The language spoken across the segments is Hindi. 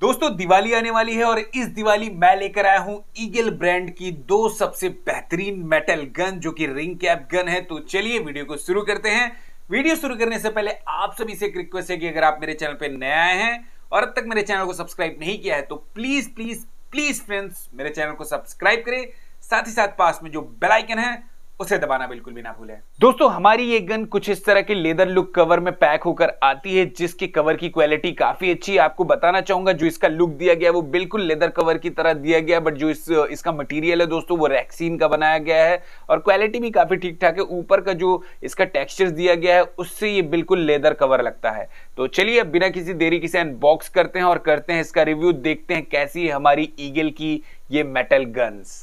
दोस्तों दिवाली आने वाली है और इस दिवाली मैं लेकर आया हूं ईगल ब्रांड की दो सबसे बेहतरीन मेटल गन जो कि रिंग कैप गन है तो चलिए वीडियो को शुरू करते हैं वीडियो शुरू करने से पहले आप सभी से एक रिक्वेस्ट है कि अगर आप मेरे चैनल पर नए आए हैं और अब तक मेरे चैनल को सब्सक्राइब नहीं किया है तो प्लीज प्लीज प्लीज फ्रेंड्स मेरे चैनल को सब्सक्राइब करें साथ ही साथ पास में जो बेलाइकन है उसे दबाना बिल्कुल भी ना भूलें दोस्तों हमारी ये गन कुछ इस तरह के लेदर लुक कवर में पैक होकर आती है जिसके कवर की क्वालिटी काफी अच्छी है आपको बताना चाहूंगा जो इसका लुक दिया गया वो बिल्कुल लेदर कवर की तरह दिया गया बट जो इस इसका मटेरियल है दोस्तों वो रैक्सीन का बनाया गया है और क्वालिटी भी काफी ठीक ठाक है ऊपर का जो इसका टेक्स्चर दिया गया है उससे ये बिल्कुल लेदर कवर लगता है तो चलिए अब बिना किसी देरी किसी अनबॉक्स करते हैं और करते हैं इसका रिव्यू देखते हैं कैसी है हमारी ईगल की ये metal guns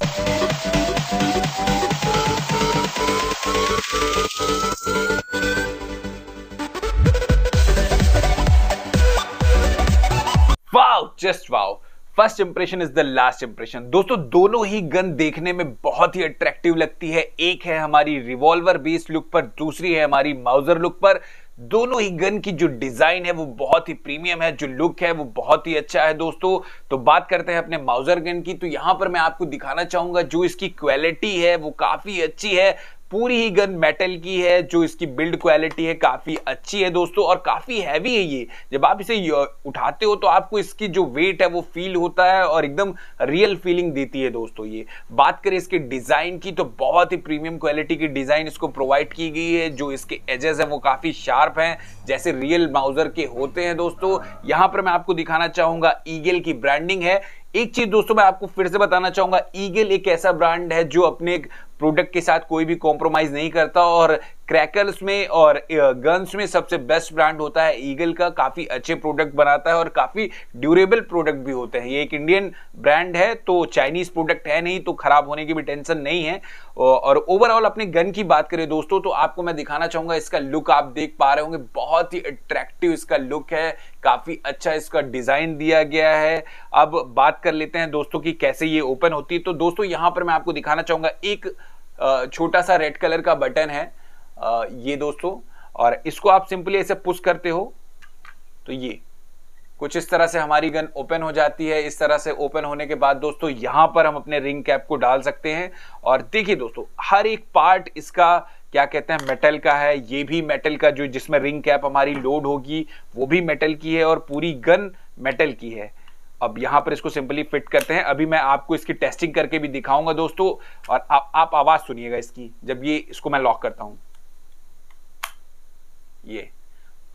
wow just wow first impression is the last impression दोस्तों दोनों ही गन देखने में बहुत ही अट्रैक्टिव लगती है एक है हमारी रिवॉल्वर बेस्ड लुक पर दूसरी है हमारी माउजर लुक पर दोनों ही गन की जो डिजाइन है वो बहुत ही प्रीमियम है जो लुक है वो बहुत ही अच्छा है दोस्तों तो बात करते हैं अपने माउजर गन की तो यहां पर मैं आपको दिखाना चाहूंगा जो इसकी क्वालिटी है वो काफी अच्छी है पूरी ही गन मेटल की है जो इसकी बिल्ड क्वालिटी है काफ़ी अच्छी है दोस्तों और काफ़ी हैवी है ये जब आप इसे उठाते हो तो आपको इसकी जो वेट है वो फील होता है और एकदम रियल फीलिंग देती है दोस्तों ये बात करें इसके डिज़ाइन की तो बहुत ही प्रीमियम क्वालिटी की डिज़ाइन इसको प्रोवाइड की गई है जो इसके एजेस है वो काफ़ी शार्प है जैसे रियल माउजर के होते हैं दोस्तों यहाँ पर मैं आपको दिखाना चाहूंगा ईगल की ब्रांडिंग है एक चीज दोस्तों मैं आपको फिर से बताना चाहूंगा ईगल एक ऐसा ब्रांड है जो अपने प्रोडक्ट के साथ कोई भी कॉम्प्रोमाइज नहीं करता और क्रैकर्स में और गन्स में सबसे बेस्ट ब्रांड होता है ईगल का काफ़ी अच्छे प्रोडक्ट बनाता है और काफ़ी ड्यूरेबल प्रोडक्ट भी होते हैं ये एक इंडियन ब्रांड है तो चाइनीज़ प्रोडक्ट है नहीं तो ख़राब होने की भी टेंशन नहीं है और ओवरऑल अपने गन की बात करें दोस्तों तो आपको मैं दिखाना चाहूंगा इसका लुक आप देख पा रहे होंगे बहुत ही अट्रैक्टिव इसका लुक है काफ़ी अच्छा इसका डिज़ाइन दिया गया है अब बात कर लेते हैं दोस्तों की कैसे ये ओपन होती है तो दोस्तों यहाँ पर मैं आपको दिखाना चाहूंगा एक छोटा सा रेड कलर का बटन है ये दोस्तों और इसको आप सिंपली ऐसे पुश करते हो तो ये कुछ इस तरह से हमारी गन ओपन हो जाती है इस तरह से ओपन होने के बाद दोस्तों यहां पर हम अपने रिंग कैप को डाल सकते हैं और देखिए दोस्तों हर एक पार्ट इसका क्या कहते हैं मेटल का है ये भी मेटल का जो जिसमें रिंग कैप हमारी लोड होगी वो भी मेटल की है और पूरी गन मेटल की है अब यहां पर इसको सिंपली फिट करते हैं अभी मैं आपको इसकी टेस्टिंग करके भी दिखाऊंगा दोस्तों और आप, आप आवाज़ सुनिएगा इसकी जब ये इसको मैं लॉक करता हूं ये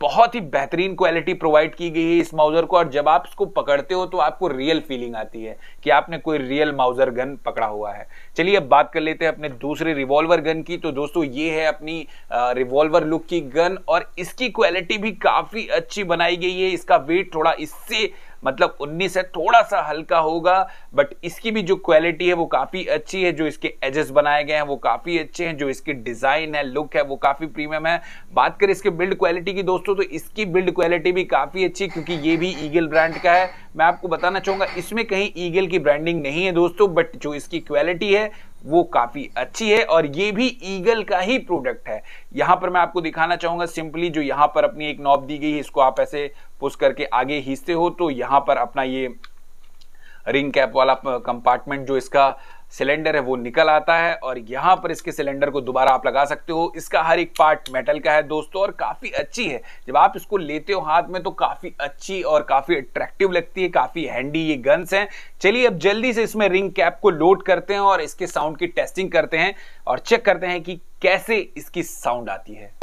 बहुत ही बेहतरीन क्वालिटी प्रोवाइड की गई है इस माउजर को और जब आप इसको पकड़ते हो तो आपको रियल फीलिंग आती है कि आपने कोई रियल माउजर गन पकड़ा हुआ है चलिए अब बात कर लेते हैं अपने दूसरे रिवॉल्वर गन की तो दोस्तों ये है अपनी रिवॉल्वर लुक की गन और इसकी क्वालिटी भी काफ़ी अच्छी बनाई गई है इसका वेट थोड़ा इससे मतलब 19 है थोड़ा सा हल्का होगा बट इसकी भी जो क्वालिटी है वो काफ़ी अच्छी है जो इसके एजेस बनाए गए हैं वो काफ़ी अच्छे हैं जो इसके डिज़ाइन है लुक है वो काफ़ी प्रीमियम है बात करें इसके बिल्ड क्वालिटी की दोस्तों तो इसकी बिल्ड क्वालिटी भी काफ़ी अच्छी क्योंकि ये भी ईगल ब्रांड का है मैं आपको बताना चाहूंगा इसमें कहीं ईगल की ब्रांडिंग नहीं है दोस्तों बट जो इसकी क्वालिटी है वो काफ़ी अच्छी है और ये भी ईगल का ही प्रोडक्ट है यहां पर मैं आपको दिखाना चाहूंगा सिंपली जो यहां पर अपनी एक नॉब दी गई है इसको आप ऐसे पुश करके आगे हिस्से हो तो यहां पर अपना ये रिंग कैप वाला कंपार्टमेंट जो इसका सिलेंडर है वो निकल आता है और यहां पर इसके सिलेंडर को दोबारा आप लगा सकते हो इसका हर एक पार्ट मेटल का है दोस्तों और काफ़ी अच्छी है जब आप इसको लेते हो हाथ में तो काफ़ी अच्छी और काफ़ी अट्रैक्टिव लगती है काफ़ी हैंडी ये गन्स हैं चलिए अब जल्दी से इसमें रिंग कैप को लोड करते हैं और इसके साउंड की टेस्टिंग करते हैं और चेक करते हैं कि कैसे इसकी साउंड आती है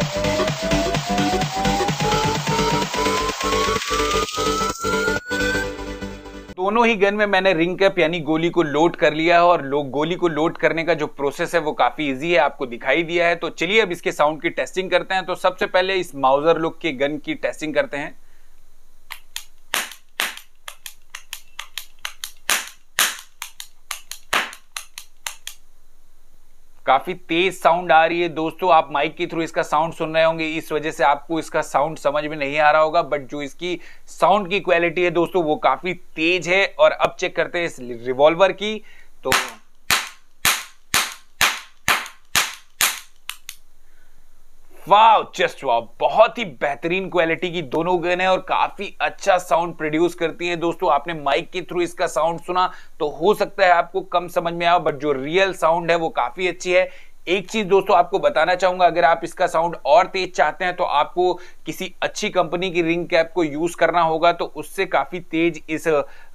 दोनों ही गन में मैंने रिंग कैप यानी गोली को लोड कर लिया है और लोग गोली को लोड करने का जो प्रोसेस है वो काफी इजी है आपको दिखाई दिया है तो चलिए अब इसके साउंड की टेस्टिंग करते हैं तो सबसे पहले इस माउजर लुक के गन की टेस्टिंग करते हैं काफी तेज साउंड आ रही है दोस्तों आप माइक के थ्रू इसका साउंड सुन रहे होंगे इस वजह से आपको इसका साउंड समझ में नहीं आ रहा होगा बट जो इसकी साउंड की क्वालिटी है दोस्तों वो काफी तेज है और अब चेक करते हैं इस रिवॉल्वर की तो वाह जस्ट वाह बहुत ही बेहतरीन क्वालिटी की दोनों गन है और काफी अच्छा साउंड प्रोड्यूस करती है दोस्तों आपने माइक के थ्रू इसका साउंड सुना तो हो सकता है आपको कम समझ में आया बट जो रियल साउंड है वो काफी अच्छी है एक चीज दोस्तों आपको बताना चाहूंगा अगर आप इसका साउंड और तेज चाहते हैं तो आपको किसी अच्छी कंपनी की रिंग कैप को यूज करना होगा तो उससे काफी तेज इस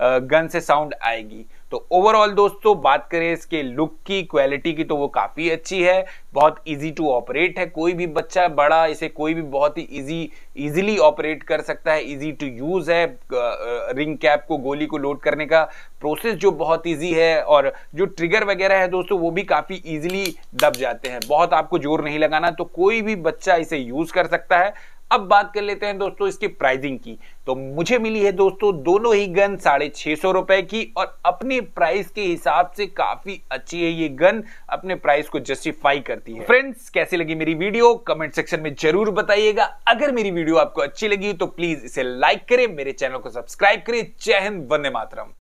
गन से साउंड आएगी तो ओवरऑल दोस्तों बात करें इसके लुक की क्वालिटी की तो वो काफ़ी अच्छी है बहुत इजी टू ऑपरेट है कोई भी बच्चा बड़ा इसे कोई भी बहुत ही इजी इजीली ऑपरेट कर सकता है इजी टू यूज़ है रिंग कैप को गोली को लोड करने का प्रोसेस जो बहुत इजी है और जो ट्रिगर वगैरह है दोस्तों वो भी काफ़ी इजीली दब जाते हैं बहुत आपको जोर नहीं लगाना तो कोई भी बच्चा इसे यूज़ कर सकता है अब बात कर लेते हैं दोस्तों इसकी प्राइसिंग की तो मुझे मिली है दोस्तों दोनों ही गन साढ़े छह सौ रुपए की और अपने प्राइस के हिसाब से काफी अच्छी है ये गन अपने प्राइस को जस्टिफाई करती है फ्रेंड्स कैसी लगी मेरी वीडियो कमेंट सेक्शन में जरूर बताइएगा अगर मेरी वीडियो आपको अच्छी लगी तो प्लीज इसे लाइक करें मेरे चैनल को सब्सक्राइब करें जय हिंद वंदे मातरम